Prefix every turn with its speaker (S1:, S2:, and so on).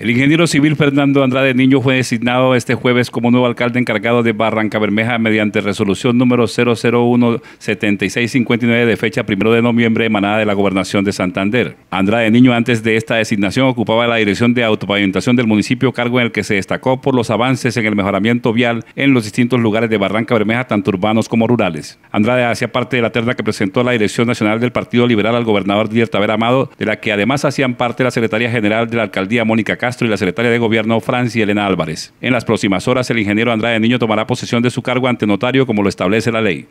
S1: El ingeniero civil Fernando Andrade Niño fue designado este jueves como nuevo alcalde encargado de Barranca Bermeja mediante resolución número 001-7659 de fecha 1 de noviembre emanada de la Gobernación de Santander. Andrade Niño antes de esta designación ocupaba la dirección de autopavimentación del municipio, cargo en el que se destacó por los avances en el mejoramiento vial en los distintos lugares de Barranca Bermeja, tanto urbanos como rurales. Andrade hacía parte de la terna que presentó la Dirección Nacional del Partido Liberal al gobernador Díaz Taber Amado, de la que además hacían parte la secretaria general de la alcaldía Mónica Castro y la secretaria de Gobierno, Francia Elena Álvarez. En las próximas horas, el ingeniero Andrade Niño tomará posesión de su cargo ante notario como lo establece la ley.